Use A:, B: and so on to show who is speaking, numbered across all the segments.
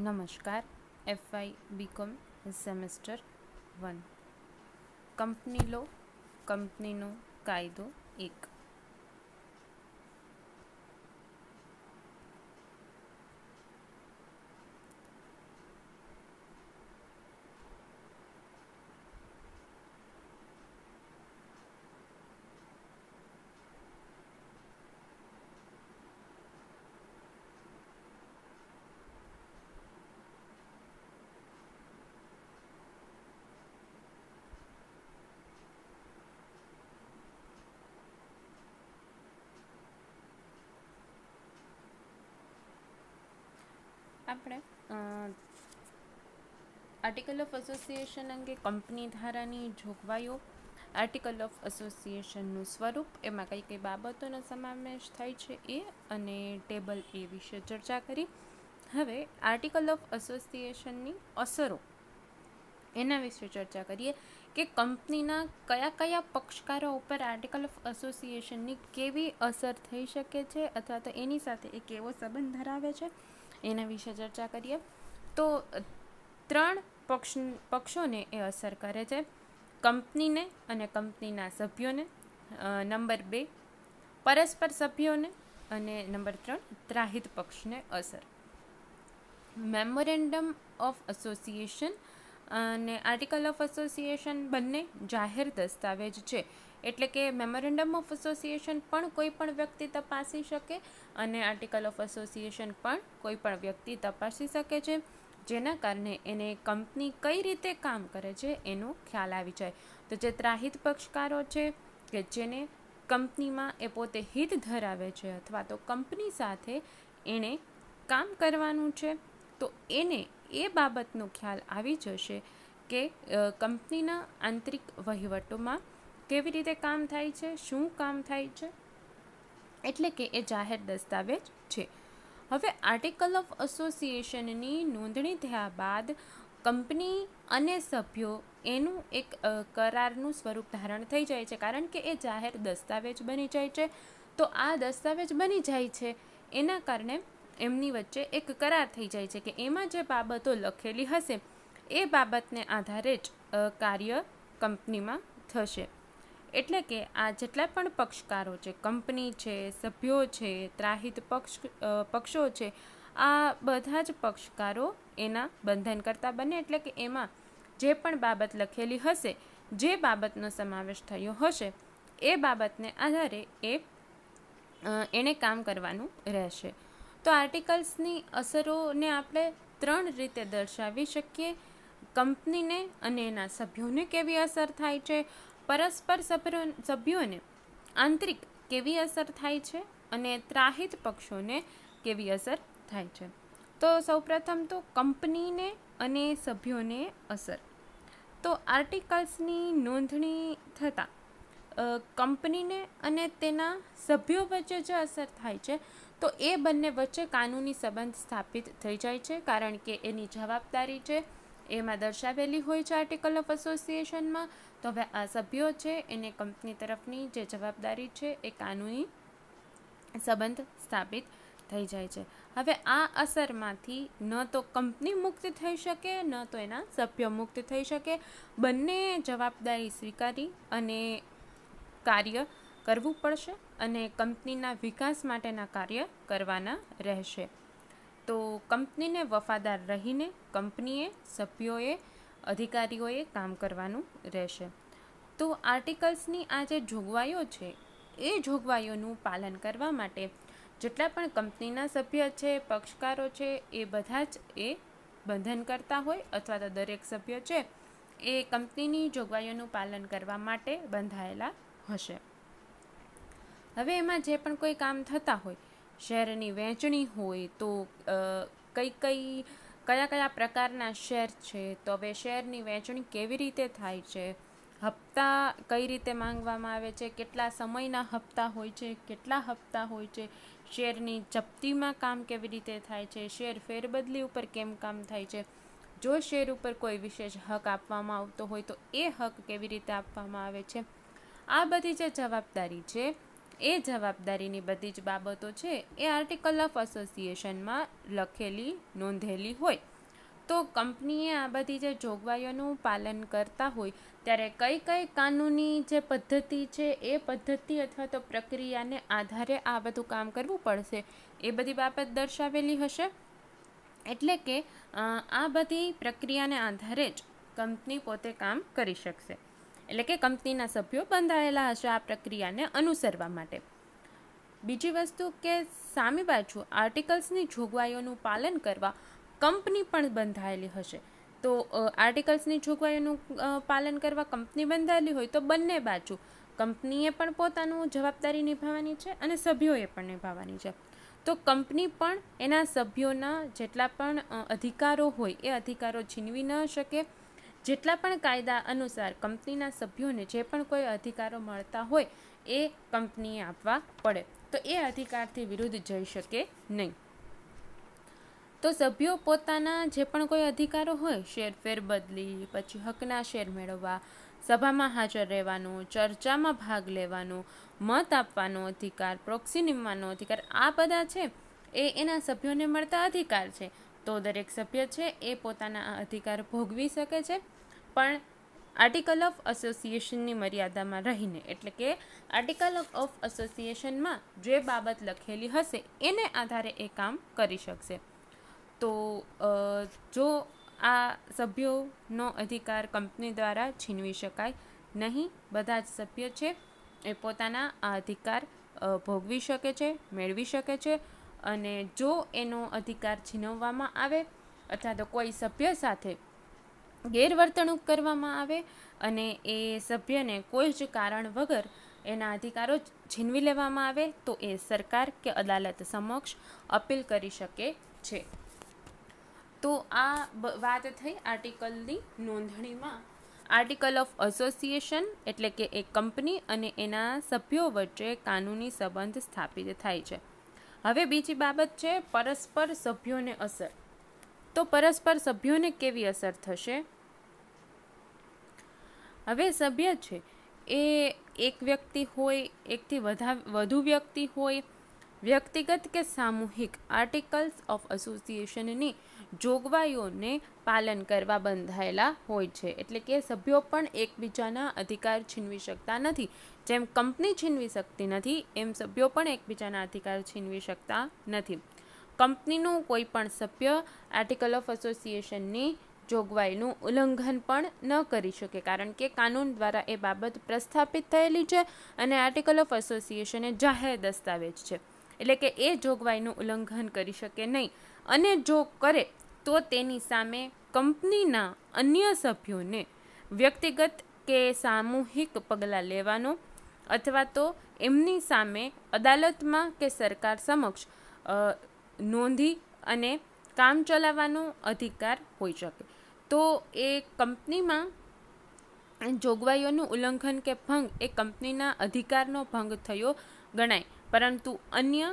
A: નમસ્કાર F Y BCom semester one company law કંપનીનો કાયદો એક આપણે આર્ટિકલ ઓફ એસોસિએશન અંગે કંપની ધારાની જોગવાઈઓ આર્ટિકલ ઓફ એસોસિએશનનું સ્વરૂપ એમાં કઈ કઈ બાબતોનો સમાવેશ થાય છે એ અને ટેબલ એ વિશે ચર્ચા કરી હવે આર્ટિકલ ઓફ એસોસિએશનની અસરો એના વિશે ચર્ચા કરીએ કે કંપનીના કયા કયા પક્ષકારો ઉપર આર્ટિકલ ઓફ એસોસિએશનની કેવી અસર થઈ શકે છે અથવા તો એની સાથે એ કેવો સંબંધ ધરાવે છે એના વિશે ચર્ચા કરીએ તો ત્રણ પક્ષ પક્ષોને એ અસર કરે છે કંપનીને અને કંપનીના સભ્યોને નંબર બે પરસ્પર સભ્યોને અને નંબર ત્રણ ત્રાહિત પક્ષને અસર મેમોરેન્ડમ ઓફ એસોસિએશન અને આર્ટિકલ ઓફ એસોસિએશન બંને જાહેર દસ્તાવેજ છે એટલે કે મેમોરેન્ડમ ઓફ એસોસિએશન પણ કોઈ પણ વ્યક્તિ તપાસી શકે અને આર્ટિકલ ઓફ એસોસિએશન પણ કોઈ પણ વ્યક્તિ તપાસી શકે છે જેના કારણે એને કંપની કઈ રીતે કામ કરે છે એનો ખ્યાલ આવી જાય તો જે ત્રાહિત પક્ષકારો છે કે જેને કંપનીમાં એ પોતે હિત ધરાવે છે અથવા તો કંપની સાથે એણે કામ કરવાનું છે તો એને એ બાબતનો ખ્યાલ આવી જશે કે કંપનીના આંતરિક વહીવટોમાં કેવી રીતે કામ થાય છે શું કામ થાય છે એટલે કે એ જાહેર દસ્તાવેજ છે હવે આર્ટિકલ ઓફ અસોસિએશનની નોંધણી થયા બાદ કંપની અને સભ્યો એનું એક કરારનું સ્વરૂપ ધારણ થઈ જાય છે કારણ કે એ જાહેર દસ્તાવેજ બની જાય છે તો આ દસ્તાવેજ બની જાય છે એના કારણે એમની વચ્ચે એક કરાર થઈ જાય છે કે એમાં જે બાબતો લખેલી હશે એ બાબતને આધારે જ કાર્ય કંપનીમાં થશે એટલે કે આ જેટલા પણ પક્ષકારો છે કંપની છે સભ્યો છે ત્રાહિત પક્ષ પક્ષો છે આ બધા જ પક્ષકારો એના બંધનકર્તા બને એટલે કે એમાં જે પણ બાબત લખેલી હશે જે બાબતનો સમાવેશ થયો હશે એ બાબતને આધારે એ એણે કામ કરવાનું રહેશે તો આર્ટિકલ્સની અસરોને આપણે ત્રણ રીતે દર્શાવી શકીએ કંપનીને અને એના સભ્યોને કેવી અસર થાય છે પરસ્પર સભ્યોને આંતરિક કેવી અસર થાય છે અને ત્રાહિત પક્ષોને કેવી અસર થાય છે તો સૌપ્રથમ તો કંપનીને અને સભ્યોને અસર તો આર્ટિકલ્સની નોંધણી થતાં કંપનીને અને તેના સભ્યો વચ્ચે જે અસર થાય છે તો એ બંને વચ્ચે કાનૂની સંબંધ સ્થાપિત થઈ જાય છે કારણ કે એની જવાબદારી છે એમાં દર્શાવેલી હોય છે આર્ટિકલ ઓફ એસોસિએશનમાં તો હવે આ સભ્યો છે એને કંપની તરફની જે જવાબદારી છે એ કાનૂની સંબંધ સ્થાપિત થઈ જાય છે હવે આ અસરમાંથી ન તો કંપની મુક્ત થઈ શકે ન તો એના સભ્યો મુક્ત થઈ શકે બંને જવાબદારી સ્વીકારી અને કાર્ય કરવું પડશે અને કંપનીના વિકાસ માટેના કાર્ય કરવાના રહેશે તો કંપનીને વફાદાર રહીને કંપનીએ સભ્યોએ અધિકારીઓએ કામ કરવાનું રહેશે તો આર્ટિકલ્સની આ જે જોગવાઈઓ છે એ જોગવાઈઓનું પાલન કરવા માટે જેટલા પણ કંપનીના સભ્ય છે પક્ષકારો છે એ બધા જ એ બંધન કરતા હોય અથવા તો દરેક સભ્ય છે એ કંપનીની જોગવાઈઓનું પાલન કરવા માટે બંધાયેલા હશે હવે એમાં જે પણ કોઈ કામ થતા હોય શહેરની વહેંચણી હોય તો કઈ કઈ કયા કયા પ્રકારના શેર છે તો હવે શેરની વહેંચણી કેવી રીતે થાય છે હપ્તા કઈ રીતે માંગવામાં આવે છે કેટલા સમયના હપ્તા હોય છે કેટલા હપ્તા હોય છે શેરની જપ્તીમાં કામ કેવી રીતે થાય છે શેર ફેરબદલી ઉપર કેમ કામ થાય છે જો શેર ઉપર કોઈ વિશેષ હક આપવામાં આવતો હોય તો એ હક કેવી રીતે આપવામાં આવે છે આ બધી જે જવાબદારી છે એ જવાબદારીની બધી જ બાબતો છે એ આર્ટિકલ ઓફ એસોસિએશનમાં લખેલી નોંધેલી હોય તો કંપનીએ આ બધી જે જોગવાઈઓનું પાલન કરતા હોય ત્યારે કઈ કઈ કાનૂની જે પદ્ધતિ છે એ પદ્ધતિ અથવા તો પ્રક્રિયાને આધારે આ બધું કામ કરવું પડશે એ બધી બાબત દર્શાવેલી હશે એટલે કે આ બધી પ્રક્રિયાને આધારે જ કંપની પોતે કામ કરી શકશે એટલે કે કંપનીના સભ્યો બંધાયેલા હશે આ પ્રક્રિયાને અનુસરવા માટે બીજી વસ્તુ કે સામી બાજુ આર્ટિકલ્સની જોગવાઈઓનું પાલન કરવા કંપની પણ બંધાયેલી હશે તો આર્ટિકલ્સની જોગવાઈઓનું પાલન કરવા કંપની બંધાયેલી હોય તો બંને બાજુ કંપનીએ પણ પોતાનું જવાબદારી નિભાવવાની છે અને સભ્યોએ પણ નિભાવવાની છે તો કંપની પણ એના સભ્યોના જેટલા પણ અધિકારો હોય એ અધિકારો છીનવી ન શકે જેટલા પણ કાયદા અનુસાર કંપનીના સભ્યોને જે પણ કોઈ અધિકારો મળતા હોય એ કંપનીએ આપવા પડે તો એ અધિકારથી વિરુદ્ધ જઈ શકે નહીં તો સભ્યો પોતાના જે પણ કોઈ અધિકારો હોય શેર ફેરબદલી પછી હકના શેર મેળવવા સભામાં હાજર રહેવાનું ચર્ચામાં ભાગ લેવાનો મત આપવાનો અધિકાર પ્રોક્સી નિમવાનો અધિકાર આ બધા છે એ એના સભ્યોને મળતા અધિકાર છે તો દરેક સભ્ય છે એ પોતાના આ અધિકાર ભોગવી શકે છે પણ આર્ટિકલ ઓફ અસોસિએશનની મર્યાદામાં રહીને એટલે કે આર્ટિકલ ઓફ ઓફ અસોસિએશનમાં જે બાબત લખેલી હશે એને આધારે એ કામ કરી શકશે તો જો આ સભ્યોનો અધિકાર કંપની દ્વારા છીનવી શકાય નહીં બધા જ સભ્ય છે એ પોતાના આ અધિકાર ભોગવી શકે છે મેળવી શકે છે અને જો એનો અધિકાર છીનવવામાં આવે અથવા તો કોઈ સભ્ય સાથે ગેરવર્તણૂક કરવામાં આવે અને એ સભ્યને કોઈ જ કારણ વગર એના અધિકારો છીનવી લેવામાં આવે તો એ સરકાર કે અદાલત સમક્ષ અપીલ કરી શકે છે તો આ વાત થઈ આર્ટિકલની નોંધણીમાં આર્ટિકલ ઓફ એસોસિએશન એટલે કે એક કંપની અને એના સભ્યો વચ્ચે કાનૂની સંબંધ સ્થાપિત થાય છે હવે બીજી બાબત છે પરસ્પર સભ્યોને અસર તો પરસ્પર સભ્યોને કેવી અસર થશે હવે સભ્ય છે એ એક વ્યક્તિ હોય એકથી વધા વધુ વ્યક્તિ હોય વ્યક્તિગત કે સામૂહિક આર્ટિકલ્સ ઓફ એસોસિએશનની જોગવાઈઓને પાલન કરવા બંધાયેલા હોય છે એટલે કે સભ્યો પણ એકબીજાના અધિકાર છીનવી શકતા નથી જેમ કંપની છીનવી શકતી નથી એમ સભ્યો પણ એકબીજાના અધિકાર છીનવી શકતા નથી કંપનીનું કોઈ પણ સભ્ય આર્ટિકલ ઓફ એસોસિએશનની જોગવાઈનું ઉલ્લંઘન પણ ન કરી શકે કારણ કે કાનૂન દ્વારા એ બાબત પ્રસ્થાપિત થયેલી છે અને આર્ટિકલ ઓફ એસોસિએશન એ જાહેર દસ્તાવેજ છે એટલે કે એ જોગવાઈનું ઉલ્લંઘન કરી શકે નહીં અને જો કરે તો તેની સામે કંપનીના અન્ય સભ્યોને વ્યક્તિગત કે સામૂહિક પગલાં લેવાનો અથવા તો એમની સામે અદાલતમાં કે સરકાર સમક્ષ નોંધી અને કામ ચલાવવાનો અધિકાર હોઈ શકે તો એ કંપનીમાં જોગવાઈઓનું ઉલ્લંઘન કે ભંગ એ કંપનીના અધિકારનો ભંગ થયો ગણાય પરંતુ અન્ય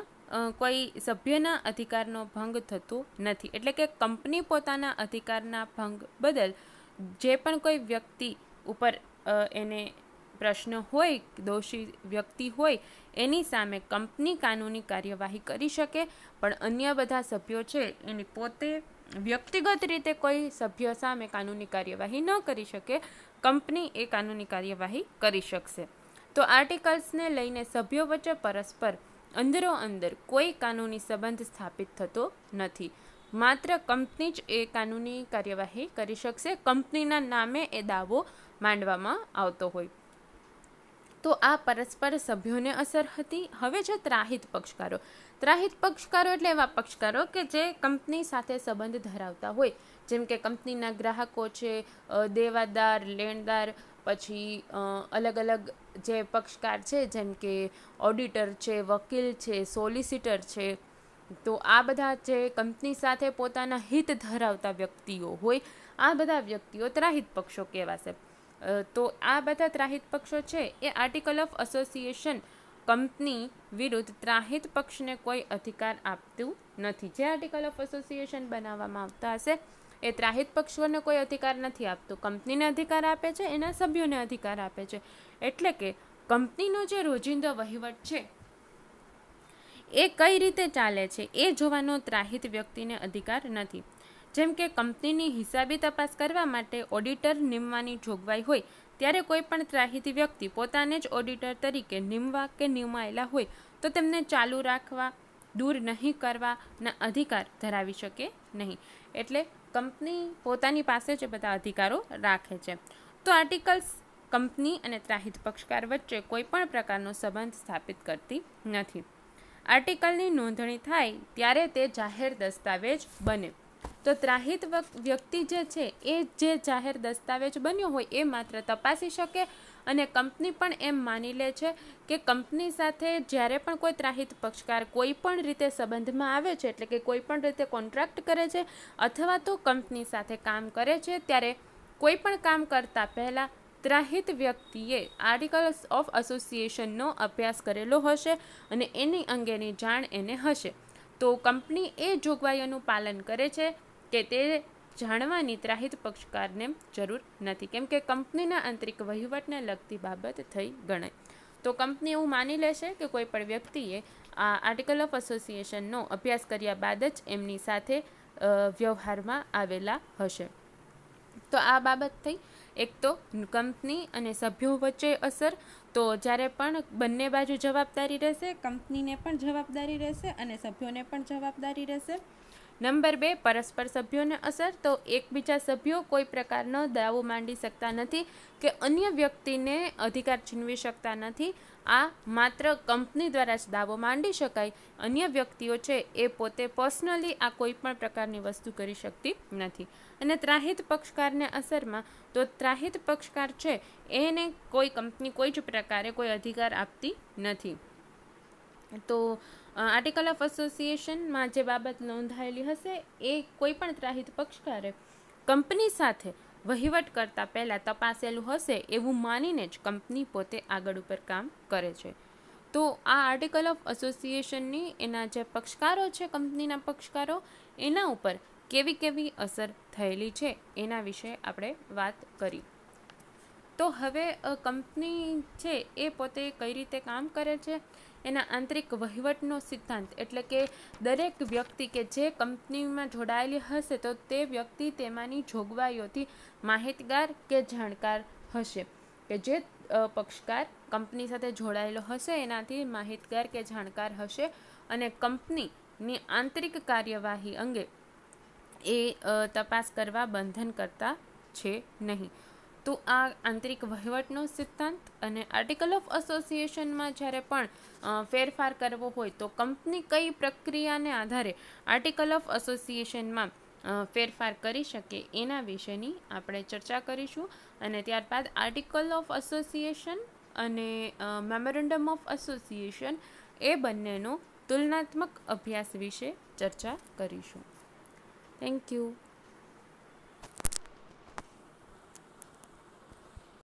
A: કોઈ સભ્યના અધિકારનો ભંગ થતો નથી એટલે કે કંપની પોતાના અધિકારના ભંગ બદલ જે પણ કોઈ વ્યક્તિ ઉપર એને પ્રશ્ન હોય દોષી વ્યક્તિ હોય એની સામે કંપની કાનૂની કાર્યવાહી કરી શકે પણ અન્ય બધા સભ્યો છે એની પોતે વ્યક્તિગત રીતે કોઈ સભ્ય સામે કાનૂની કાર્યવાહી ન કરી શકે કંપની એ કાનૂની કાર્યવાહી કરી શકશે તો આર્ટિકલ્સને લઈને સભ્યો વચ્ચે પરસ્પર અંદરો અંદર કોઈ કાનૂની સંબંધ સ્થાપિત થતો નથી માત્ર કંપની જ એ કાનૂની કાર્યવાહી કરી શકશે કંપનીના નામે એ દાવો માંડવામાં આવતો હોય તો આ પરસ્પર સભ્યોને અસર હતી હવે છે ત્રાહિત પક્ષકારો ત્રાહિત પક્ષકારો એટલે એવા પક્ષકારો કે જે કંપની સાથે સંબંધ ધરાવતા હોય જેમ કે કંપનીના ગ્રાહકો છે દેવાદાર લેણદાર પછી અલગ અલગ જે પક્ષકાર છે જેમ કે ઓડિટર છે વકીલ છે સોલિસિટર છે તો આ બધા જે કંપની સાથે પોતાના હિત ધરાવતા વ્યક્તિઓ હોય આ બધા વ્યક્તિઓ ત્રાહિત પક્ષો કહેવાશે તો આ બધા ત્રાહિત પક્ષો છે એ આર્ટિકલ ઓફ એસોસિએશન કંપની વિરુદ્ધ ત્રાહિત પક્ષને કોઈ અધિકાર આપતું નથી જે આર્ટિકલ ઓફ એસોસિએશન બનાવવામાં આવતા હશે એ ત્રાહિત પક્ષોને કોઈ અધિકાર નથી આપતો કંપનીને અધિકાર આપે છે એના સભ્યોને અધિકાર આપે છે એટલે કે કંપનીનો જે રોજિંદો વહીવટ છે એ કઈ રીતે ચાલે છે એ જોવાનો ત્રાહિત વ્યક્તિને અધિકાર નથી જેમ કે કંપનીની હિસાબી તપાસ કરવા માટે ઓડિટર નીમવાની જોગવાઈ હોય ત્યારે કોઈ પણ ત્રાહિતી વ્યક્તિ પોતાને જ ઓડિટર તરીકે નિમવા કે નિમાયેલા હોય તો તેમને ચાલુ રાખવા દૂર નહીં કરવાના અધિકાર ધરાવી શકે નહીં એટલે કંપની પોતાની પાસે જે બધા અધિકારો રાખે છે તો આર્ટિકલ્સ કંપની અને ત્રાહિત પક્ષકાર વચ્ચે કોઈપણ પ્રકારનો સંબંધ સ્થાપિત કરતી નથી આર્ટિકલની નોંધણી થાય ત્યારે તે જાહેર દસ્તાવેજ બને તો ત્રાહિત વ્યક્તિ જે છે એ જે જાહેર દસ્તાવેજ બન્યો હોય એ માત્ર તપાસી શકે અને કંપની પણ એમ માની લે છે કે કંપની સાથે જ્યારે પણ કોઈ ત્રાહિત પક્ષકાર કોઈ પણ રીતે સંબંધમાં આવે છે એટલે કે કોઈ પણ રીતે કોન્ટ્રાક્ટ કરે છે અથવા તો કંપની સાથે કામ કરે છે ત્યારે કોઈ પણ કામ કરતા પહેલાં ત્રાહિત વ્યક્તિએ આર્ટિકલ્સ ઓફ એસોસિએશનનો અભ્યાસ કરેલો હશે અને એની અંગેની જાણ એને હશે તો કંપની એ જોગવાઈઓનું પાલન કરે છે કે તે જાણવાની ત્રાહિત પક્ષકારને જરૂર નથી કેમ કે કંપનીના આંતરિક વહીવટને લગતી બાબત થઈ ગણાય તો કંપની એવું માની લેશે કે કોઈ પણ વ્યક્તિએ આ આર્ટિકલ ઓફ એસોસિએશનનો અભ્યાસ કર્યા બાદ જ એમની સાથે વ્યવહારમાં આવેલા હશે તો આ બાબત થઈ એક તો કંપની અને સભ્યો વચ્ચે અસર તો જ્યારે પણ બંને બાજુ જવાબદારી રહેશે કંપનીને પણ જવાબદારી રહેશે અને સભ્યોને પણ જવાબદારી રહેશે નંબર બે પરસ્પર સભ્યોને અસર તો એકબીજા સભ્યો કોઈ પ્રકારનો દાવો માંડી શકતા નથી કે અન્ય વ્યક્તિને અધિકાર છીનવી શકતા નથી આ માત્ર કંપની દ્વારા જ દાવો માંડી શકાય અન્ય વ્યક્તિઓ છે એ પોતે પર્સનલી આ કોઈ પણ પ્રકારની વસ્તુ કરી શકતી નથી અને ત્રાહિત પક્ષકારને અસરમાં તો ત્રાહિત પક્ષકાર છે એને કોઈ કંપની કોઈ જ પ્રકારે કોઈ અધિકાર આપતી નથી તો આર્ટિકલ ઓફ એસોસિએશનમાં જે બાબત નોંધાયેલી હશે એ કોઈપણ ત્રાહિત પક્ષકારે કંપની સાથે વહીવટ કરતાં પહેલાં તપાસેલું હશે એવું માનીને જ કંપની પોતે આગળ ઉપર કામ કરે છે તો આ આર્ટિકલ ઓફ એસોસિએશનની એના જે પક્ષકારો છે કંપનીના પક્ષકારો એના ઉપર કેવી કેવી અસર થયેલી છે એના વિશે આપણે વાત કરી તો હવે કંપની છે એ પોતે કઈ રીતે કામ કરે છે એના આંતરિક વહીવટનો સિદ્ધાંત એટલે કે દરેક વ્યક્તિ કે જે કંપનીમાં જોડાયેલી હશે તો તે વ્યક્તિ તેમાંની જોગવાઈઓથી માહિતગાર કે જાણકાર હશે કે જે પક્ષકાર કંપની સાથે જોડાયેલો હશે એનાથી માહિતગાર કે જાણકાર હશે અને કંપનીની આંતરિક કાર્યવાહી અંગે એ તપાસ કરવા બંધન કરતા છે નહીં તો આ આંતરિક વહીવટનો સિદ્ધાંત અને આર્ટિકલ ઓફ એસોસિએશનમાં જ્યારે પણ ફેરફાર કરવો હોય તો કંપની કઈ પ્રક્રિયાને આધારે આર્ટિકલ ઓફ એસોસિએશનમાં ફેરફાર કરી શકે એના વિશેની આપણે ચર્ચા કરીશું અને ત્યારબાદ આર્ટિકલ ઓફ એસોસિએશન અને મેમોરેન્ડમ ઓફ એસોસિએશન એ બંનેનો તુલનાત્મક અભ્યાસ વિશે ચર્ચા કરીશું થેન્ક યુ